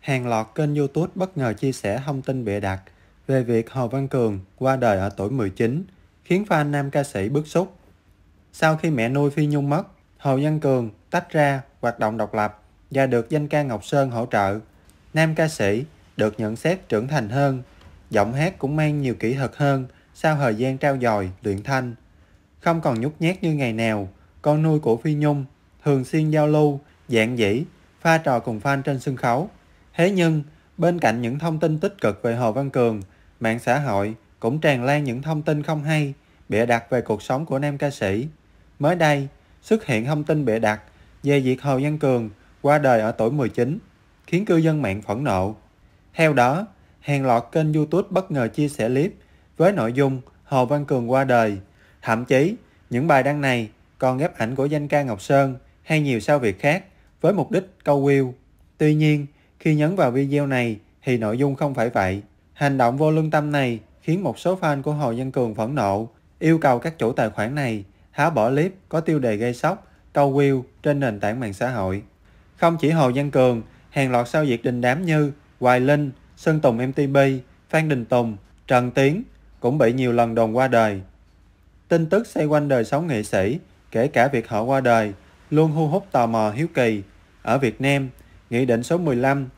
hàng loạt kênh YouTube bất ngờ chia sẻ thông tin bịa đặt về việc Hồ Văn Cường qua đời ở tuổi 19, khiến fan nam ca sĩ bức xúc. Sau khi mẹ nuôi Phi Nhung mất, Hồ Văn Cường tách ra hoạt động độc lập và được danh ca Ngọc Sơn hỗ trợ. Nam ca sĩ được nhận xét trưởng thành hơn, giọng hát cũng mang nhiều kỹ thuật hơn sau thời gian trao dồi, luyện thanh. Không còn nhút nhát như ngày nào, con nuôi của Phi Nhung thường xuyên giao lưu, dạng dĩ, pha trò cùng fan trên sân khấu. Thế nhưng, bên cạnh những thông tin tích cực về Hồ Văn Cường, mạng xã hội cũng tràn lan những thông tin không hay, bịa đặt về cuộc sống của nam ca sĩ. Mới đây, xuất hiện thông tin bịa đặt về việc Hồ Văn Cường qua đời ở tuổi 19, khiến cư dân mạng phẫn nộ. Theo đó, hàng loạt kênh YouTube bất ngờ chia sẻ clip với nội dung Hồ Văn Cường qua đời. Thậm chí, những bài đăng này còn ghép ảnh của danh ca Ngọc Sơn hay nhiều sao việc khác với mục đích câu view. Tuy nhiên, khi nhấn vào video này thì nội dung không phải vậy. Hành động vô lương tâm này khiến một số fan của Hồ Văn Cường phẫn nộ, yêu cầu các chủ tài khoản này tháo bỏ clip có tiêu đề gây sốc, câu view trên nền tảng mạng xã hội. Không chỉ Hồ Văn Cường, hàng loạt sao diệt đình đám như Hoài Linh, Sơn Tùng MTB, Phan Đình Tùng, Trần Tiến cũng bị nhiều lần đồn qua đời. Tin tức xoay quanh đời sống nghệ sĩ, kể cả việc họ qua đời, luôn thu hút tò mò hiếu kỳ. Ở Việt Nam, Nghị định số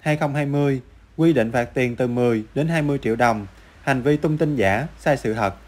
15-2020 quy định phạt tiền từ 10 đến 20 triệu đồng, hành vi tung tin giả, sai sự thật